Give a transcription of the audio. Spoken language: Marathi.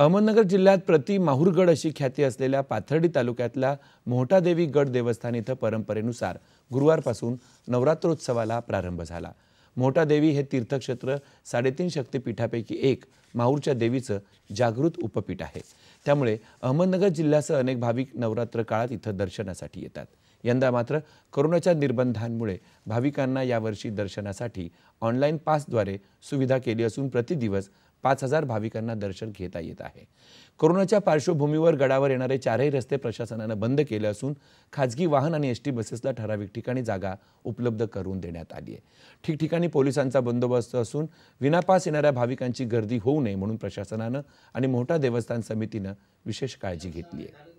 अहमदनगर जिल्ह्यात प्रति माहूरगड अशी ख्याती असलेल्या पाथर्डी तालुक्यातल्या मोहटादेवी गड देवस्थान इथं परंपरेनुसार गुरुवारपासून नवरात्रोत्सवाला प्रारंभ झाला मोहटादेवी हे तीर्थक्षेत्र साडेतीन शक्तीपीठापैकी एक माहूरच्या देवीचं जागृत उपपीठ आहे त्यामुळे अहमदनगर जिल्ह्यासह अनेक भाविक नवरात्र काळात इथं दर्शनासाठी येतात यंदा मात्र कोरोनाच्या निर्बंधांमुळे भाविकांना यावर्षी दर्शनासाठी ऑनलाईन पासद्वारे सुविधा केली असून प्रतिदिवस पाच हजार भाविकांना दर्शन घेता येत आहे कोरोनाच्या पार्श्वभूमीवर गडावर येणारे चारही रस्ते प्रशासनानं बंद केले असून खाजगी वाहन आणि एस टी बसेसला ठराविक ठिकाणी जागा उपलब्ध करून देण्यात आली आहे ठिकठिकाणी पोलिसांचा बंदोबस्त असून विनापास येणाऱ्या भाविकांची गर्दी होऊ नये म्हणून प्रशासनानं आणि मोठा देवस्थान समितीनं विशेष काळजी घेतली आहे